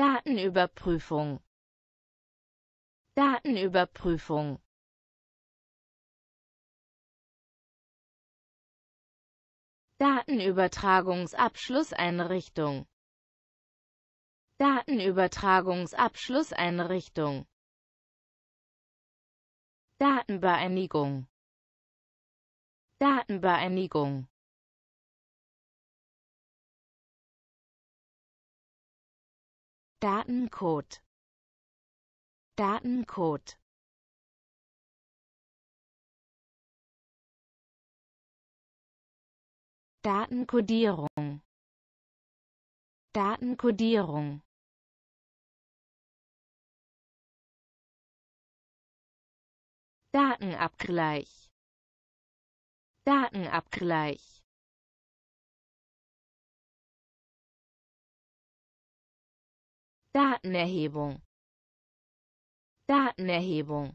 Datenüberprüfung Datenüberprüfung Datenübertragungsabschlusseinrichtung Datenübertragungsabschlusseinrichtung Datenbereinigung Datenbereinigung Datencode Datencode Datenkodierung Datenkodierung Datenabgleich Datenabgleich Datenerhebung Datenerhebung